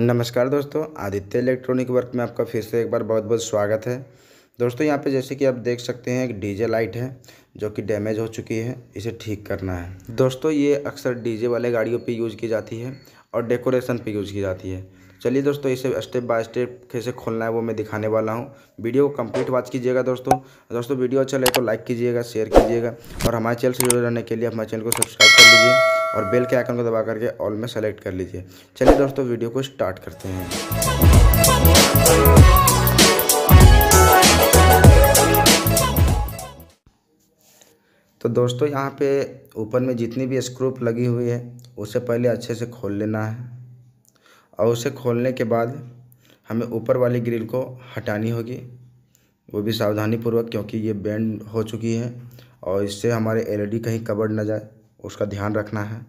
नमस्कार दोस्तों Aditya electronic work में आपका फिर से एक बार बहुत बहुत स्वागत है दोस्तों यहाँ पे जैसे कि आप देख सकते हैं एक डीजे लाइट है जो कि डैमेज हो चुकी है इसे ठीक करना है दोस्तों ये अक्सर डीजे वाले गाड़ियों पे यूज़ की जाती है और डेकोरेशन पे यूज़ की जाती है चलिए दोस्तों इसे स्टेप बाय स्टेप कैसे खोलना है वो मैं दिखाने वाला हूँ वीडियो को कम्प्लीट वॉच कीजिएगा दोस्तों दोस्तों वीडियो अच्छा लगे तो लाइक कीजिएगा शेयर कीजिएगा और हमारे चैनल से जुड़े रहने के लिए हमारे चैनल को सब्सक्राइब कर लीजिए और बेल के आइकन को दबा करके ऑल में सेलेक्ट कर लीजिए चलिए दोस्तों वीडियो को स्टार्ट करते हैं तो दोस्तों यहाँ पे ऊपर में जितनी भी स्क्रूप लगी हुई है उसे पहले अच्छे से खोल लेना है और उसे खोलने के बाद हमें ऊपर वाली ग्रिल को हटानी होगी वो भी सावधानीपूर्वक क्योंकि ये बैंड हो चुकी है और इससे हमारे एलईडी कहीं कवर्ड ना जाए उसका ध्यान रखना है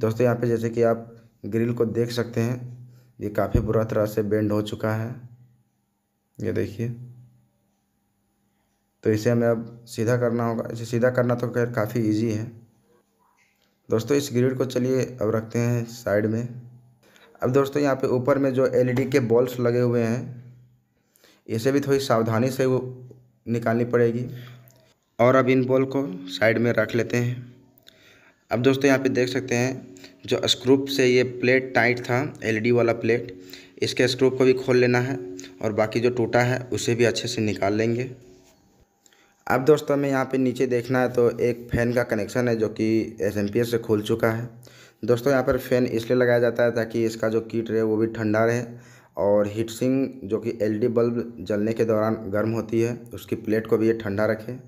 दोस्तों यहाँ पे जैसे कि आप ग्रिल को देख सकते हैं ये काफ़ी बुरा तरह से बेंड हो चुका है ये देखिए तो इसे हमें अब सीधा करना होगा इसे सीधा करना तो खैर काफ़ी इजी है दोस्तों इस ग्रिल को चलिए अब रखते हैं साइड में अब दोस्तों यहाँ पे ऊपर में जो एलईडी e के बॉल्स लगे हुए हैं इसे भी थोड़ी सावधानी से वो निकालनी पड़ेगी और अब इन बॉल को साइड में रख लेते हैं अब दोस्तों यहाँ पे देख सकते हैं जो स्क्रूप से ये प्लेट टाइट था एलईडी e वाला प्लेट इसके स्क्रूप को भी खोल लेना है और बाकी जो टूटा है उसे भी अच्छे से निकाल लेंगे अब दोस्तों हमें यहाँ पे नीचे देखना है तो एक फ़ैन का कनेक्शन है जो कि एस से खुल चुका है दोस्तों यहाँ पर फ़ैन इसलिए लगाया जाता है ताकि इसका जो कीट रहे वो भी ठंडा रहे और हीट सिंग जो कि डी बल्ब e जलने के दौरान गर्म होती है उसकी प्लेट को भी ये ठंडा रखे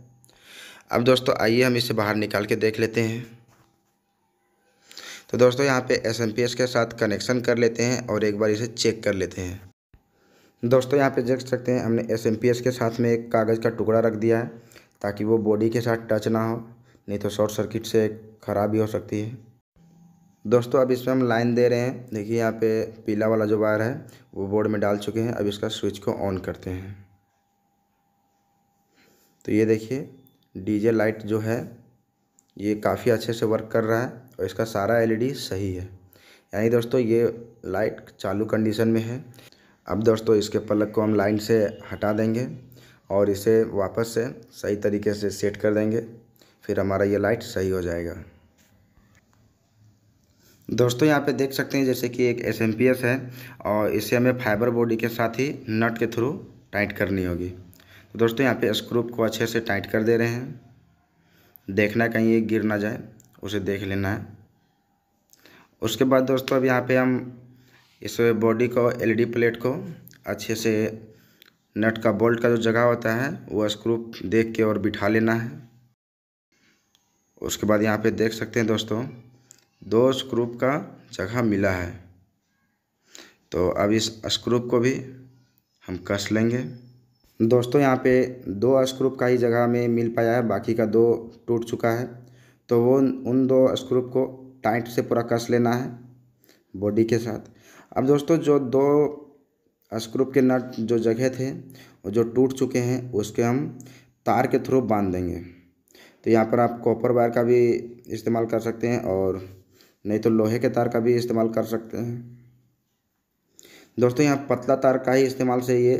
अब दोस्तों आइए हम इसे बाहर निकाल के देख लेते हैं तो दोस्तों यहाँ पे एस एम पी एस के साथ कनेक्शन कर लेते हैं और एक बार इसे चेक कर लेते हैं दोस्तों यहाँ पे देख सकते हैं हमने एस के साथ में एक कागज़ का टुकड़ा रख दिया है ताकि वो बॉडी के साथ टच ना हो नहीं तो शॉर्ट सर्किट से ख़राबी हो सकती है दोस्तों अब इसमें हम लाइन दे रहे हैं देखिए यहाँ पे पीला वाला जो वायर है वो बोर्ड में डाल चुके हैं अब इसका स्विच को ऑन करते हैं तो ये देखिए डीजे लाइट जो है ये काफ़ी अच्छे से वर्क कर रहा है और इसका सारा एलईडी e सही है यानी दोस्तों ये लाइट चालू कंडीशन में है अब दोस्तों इसके पलक को हम लाइन से हटा देंगे और इसे वापस से सही तरीके से सेट कर देंगे फिर हमारा ये लाइट सही हो जाएगा दोस्तों यहाँ पे देख सकते हैं जैसे कि एक एस है और इसे हमें फाइबर बॉडी के साथ ही नट के थ्रू टाइट करनी होगी तो दोस्तों यहाँ पे स्क्रूप को अच्छे से टाइट कर दे रहे हैं देखना कहीं ये गिर ना जाए उसे देख लेना है उसके बाद दोस्तों अब यहाँ पे हम इस बॉडी को एलईडी प्लेट को अच्छे से नट का बोल्ट का जो जगह होता है वो स्क्रू देख के और बिठा लेना है उसके बाद यहाँ पे देख सकते हैं दोस्तों दो स्क्रूप का जगह मिला है तो अब इस स्क्रूप को भी हम कस लेंगे दोस्तों यहाँ पे दो स्क्रूप का ही जगह में मिल पाया है बाकी का दो टूट चुका है तो वो उन दो स्क्रूप को टाइट से पूरा कस लेना है बॉडी के साथ अब दोस्तों जो दो स्क्रूप के नट जो जगह थे वो जो टूट चुके हैं उसके हम तार के थ्रू बांध देंगे तो यहाँ पर आप कॉपर वायर का भी इस्तेमाल कर सकते हैं और नहीं तो लोहे के तार का भी इस्तेमाल कर सकते हैं दोस्तों यहाँ पतला तार का ही इस्तेमाल से ये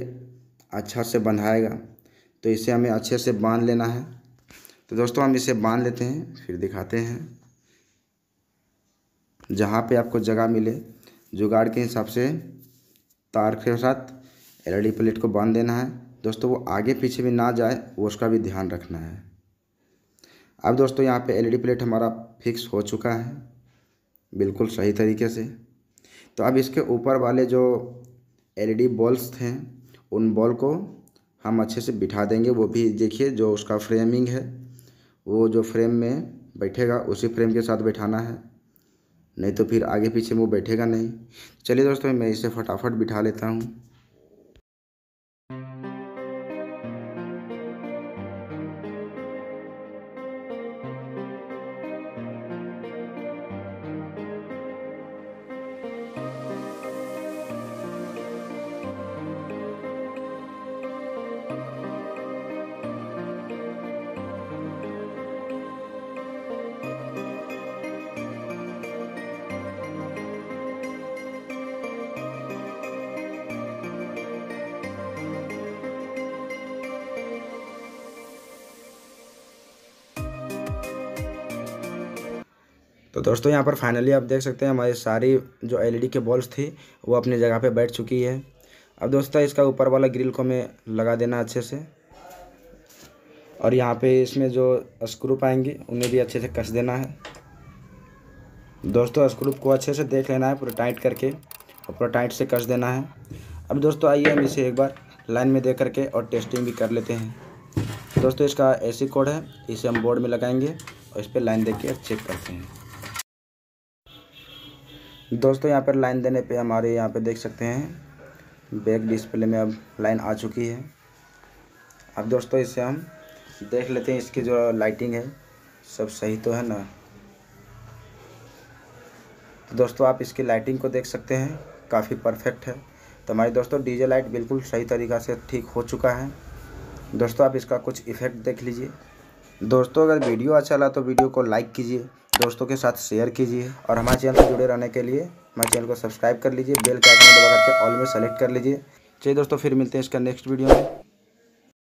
अच्छा से बंधाएगा तो इसे हमें अच्छे से बांध लेना है तो दोस्तों हम इसे बांध लेते हैं फिर दिखाते हैं जहाँ पे आपको जगह मिले जुगाड़ के हिसाब से तार के साथ एलईडी प्लेट को बांध देना है दोस्तों वो आगे पीछे भी ना जाए वो उसका भी ध्यान रखना है अब दोस्तों यहाँ पे एलईडी प्लेट हमारा फिक्स हो चुका है बिल्कुल सही तरीके से तो अब इसके ऊपर वाले जो एलईडी बल्ब थे उन बॉल को हम अच्छे से बिठा देंगे वो भी देखिए जो उसका फ्रेमिंग है वो जो फ्रेम में बैठेगा उसी फ्रेम के साथ बैठाना है नहीं तो फिर आगे पीछे वो बैठेगा नहीं चलिए दोस्तों मैं इसे फटाफट बिठा लेता हूँ तो दोस्तों यहाँ पर फाइनली आप देख सकते हैं हमारी सारी जो एलईडी e के बॉल्स थी वो अपनी जगह पे बैठ चुकी है अब दोस्तों इसका ऊपर वाला ग्रिल को हमें लगा देना अच्छे से और यहाँ पे इसमें जो स्क्रूप आएंगे उन्हें भी अच्छे से कस देना है दोस्तों स्क्रूप को अच्छे से देख लेना है पूरा टाइट करके और पूरा टाइट से कस देना है अब दोस्तों आइए हम इसे एक बार लाइन में दे करके और टेस्टिंग भी कर लेते हैं दोस्तों इसका ए कोड है इसे हम बोर्ड में लगाएंगे और इस पर लाइन देख के चेक करते हैं दोस्तों यहाँ पर लाइन देने पे हमारे यहाँ पे देख सकते हैं बैक डिस्प्ले में अब लाइन आ चुकी है अब दोस्तों इसे हम देख लेते हैं इसकी जो लाइटिंग है सब सही तो है ना तो दोस्तों आप इसकी लाइटिंग को देख सकते हैं काफ़ी परफेक्ट है तो हमारे दोस्तों डीजे लाइट बिल्कुल सही तरीक़ा से ठीक हो चुका है दोस्तों आप इसका कुछ इफ़ेक्ट देख लीजिए दोस्तों अगर वीडियो अच्छा लगा तो वीडियो को लाइक कीजिए दोस्तों के साथ शेयर कीजिए और हमारे चैनल से जुड़े रहने के लिए हमारे चैनल को सब्सक्राइब कर लीजिए बेल का आइकन दबा करके ऑल में सेलेक्ट कर लीजिए चलिए दोस्तों फिर मिलते हैं इसका नेक्स्ट वीडियो में